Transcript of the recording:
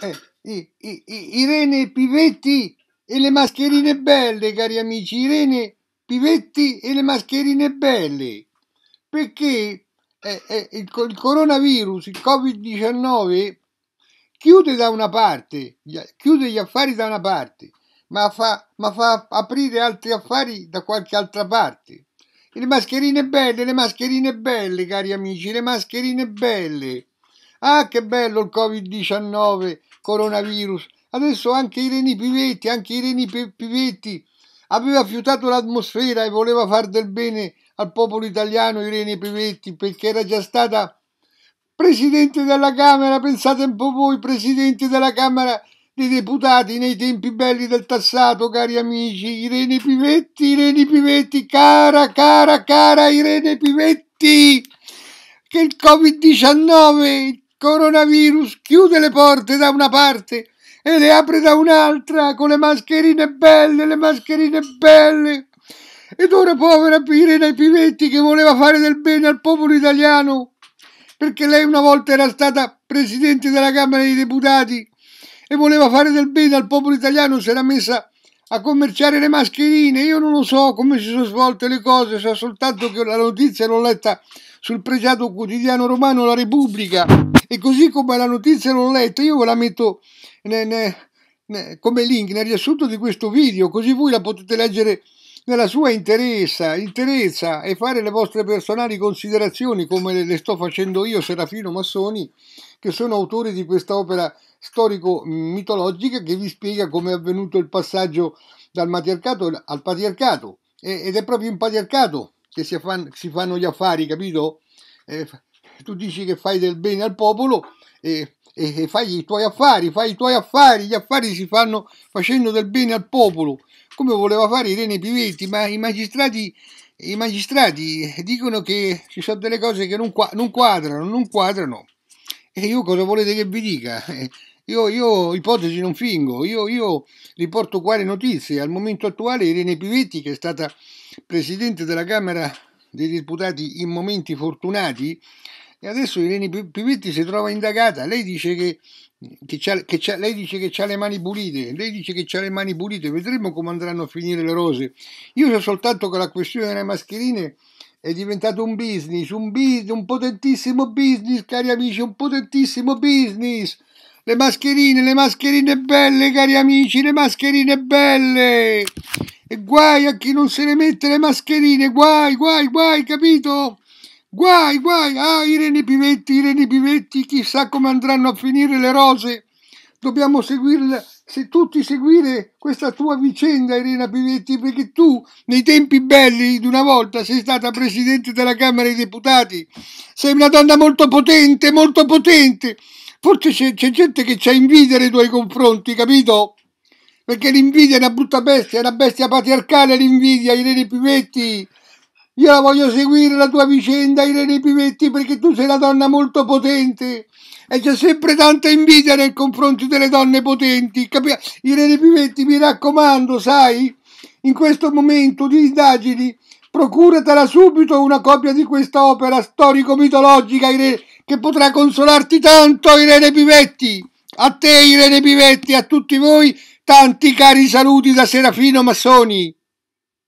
eh, eh, Irene Pivetti e le mascherine belle, cari amici, Irene Pivetti e le mascherine belle, perché eh, eh il, il coronavirus, il Covid-19, chiude da una parte, chiude gli affari da una parte, ma fa, ma fa, aprire altri affari da qualche altra parte. le mascherine belle, le mascherine belle, cari amici, le mascherine belle. Ah, che bello il Covid-19, coronavirus. Adesso anche Irene Pivetti, anche Irene Pivetti aveva fiutato l'atmosfera e voleva far del bene al popolo italiano Irene Pivetti perché era già stata presidente della Camera, pensate un po' voi, presidente della Camera dei deputati nei tempi belli del passato, cari amici, Irene Pivetti, Irene Pivetti, cara, cara, cara Irene Pivetti, che il Covid-19, il coronavirus chiude le porte da una parte e le apre da un'altra con le mascherine belle, le mascherine belle. Ed ora povera Irene Pivetti che voleva fare del bene al popolo italiano, perché lei una volta era stata presidente della Camera dei Deputati e voleva fare del bene al popolo italiano, si era messa a commerciare le mascherine. Io non lo so come si sono svolte le cose, so soltanto che la notizia l'ho letta sul pregiato quotidiano romano La Repubblica e così come la notizia l'ho letta io ve la metto ne, ne, ne, come link nel riassunto di questo video così voi la potete leggere nella sua interezza, interezza e fare le vostre personali considerazioni come le, le sto facendo io Serafino Massoni che sono autore di questa opera storico-mitologica che vi spiega come è avvenuto il passaggio dal matriarcato al patriarcato ed è proprio in patriarcato che si, affan- si fanno gli affari, capito? Eh, tu dici che fai del bene al popolo e, e, e, fai i tuoi affari, fai i tuoi affari, gli affari si fanno facendo del bene al popolo, come voleva fare Irene Pivetti, ma i magistrati, i magistrati dicono che ci sono delle cose che non, qua- non quadrano, non quadrano. E io cosa volete che vi dica? Eh, io, io ipotesi non fingo, io, io riporto quali notizie. Al momento attuale Irene Pivetti, che è stata Presidente della Camera dei Deputati in momenti fortunati, e adesso Irene Pivetti si trova indagata. Lei dice che, che, c'ha, che c'ha, lei dice che ha le mani pulite, lei dice che ha le mani pulite, vedremo come andranno a finire le rose. Io so soltanto che la questione delle mascherine è diventato un business, un, business, un potentissimo business, cari amici, un potentissimo business. Le mascherine, le mascherine belle, cari amici, le mascherine belle. E guai a chi non se ne mette le mascherine, guai, guai, guai, capito? Guai, guai, ah, Irene Pivetti, Irene Pivetti, chissà come andranno a finire le rose. Dobbiamo seguirla, se tutti seguire questa tua vicenda, Irene Pivetti, perché tu, nei tempi belli di una volta, sei stata presidente della Camera dei Deputati. Sei una donna molto potente, molto potente. Forse c'è, c'è gente che c'ha invidia nei tuoi confronti, capito? Perché l'invidia è una brutta bestia, è una bestia patriarcale l'invidia, Irene Pivetti. Io la voglio seguire la tua vicenda, Irene Pivetti, perché tu sei una donna molto potente e c'è sempre tanta invidia nei confronti delle donne potenti. Capi? Irene Pivetti, mi raccomando, sai, in questo momento di indagini, procuratela subito una copia di questa opera storico-mitologica, Irene, che potrà consolarti tanto, Irene Pivetti. A te, Irene Pivetti, a tutti voi, tanti cari saluti da Serafino Massoni.